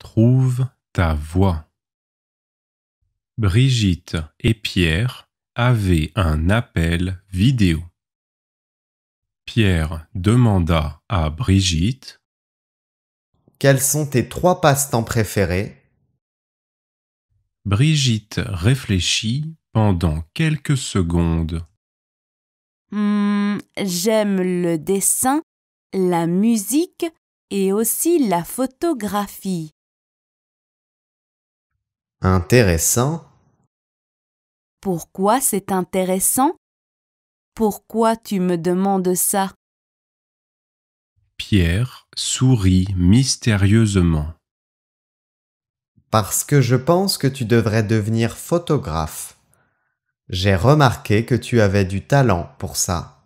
Trouve ta voix. Brigitte et Pierre avaient un appel vidéo. Pierre demanda à Brigitte Quels sont tes trois passe-temps préférés Brigitte réfléchit pendant quelques secondes. Hmm, j'aime le dessin, la musique et aussi la photographie. Intéressant. Pourquoi c'est intéressant Pourquoi tu me demandes ça Pierre sourit mystérieusement. Parce que je pense que tu devrais devenir photographe. J'ai remarqué que tu avais du talent pour ça.